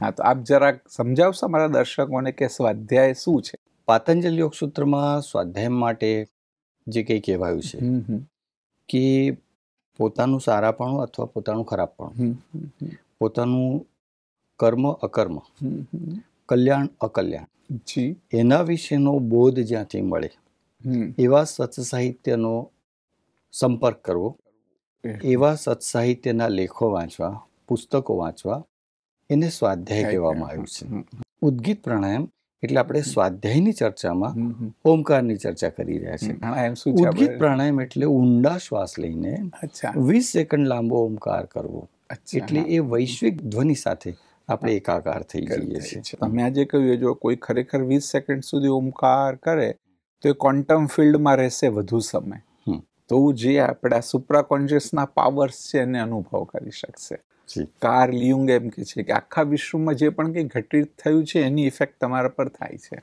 હા તો આપ જરાક સમજાવશો મારા દર્શકોને કે સ્વાધ્યાય શું છે પાતંજલ સૂત્રમાં સ્વાધ્યાય માટે જે કંઈ કહેવાયું છે કે પોતાનું સારાપણું અથવા પોતાનું ખરાબપણું પોતાનું કર્મ અકર્મ કલ્યાણ અકલ્યાણ જી એના વિશેનો બોધ જ્યાંથી મળે એવા સત્સાહિત્યનો સંપર્ક કરવો એવા સત્સાહિત્યના લેખો વાંચવા પુસ્તકો વાંચવા એને સ્વાધ્યાય કહેવામાં આવ્યું છે ઉદ્ગીત પ્રાણાયામ એટલે આપણે સ્વાધ્યાયની ચર્ચામાં ઓમકારની ચર્ચા કરી રહ્યા છે ઉદ્ગીત પ્રાણાયામ એટલે ઊંડા શ્વાસ લઈને વીસ સેકન્ડ લાંબો ઓમકાર કરવો એટલે એ વૈશ્વિક ધ્વનિ સાથે આપણે એકાકાર થઈ જઈએ છીએ તમે આજે કહ્યું જો કોઈ ખરેખર વીસ સેકન્ડ સુધી ઓમકાર કરે તો એ ક્વોન્ટમ ફિલ્ડમાં રહેશે વધુ સમય તો જે આપણા સુપ્રા કોન્શિયસના પાવર્સ છે એને અનુભવ કરી શકશે કાર્લ યુંગ એમ કે છે કે આખા વિશ્વમાં જે પણ કંઈ ઘટિત થયું છે એની ઇફેક્ટ તમારા પર થાય છે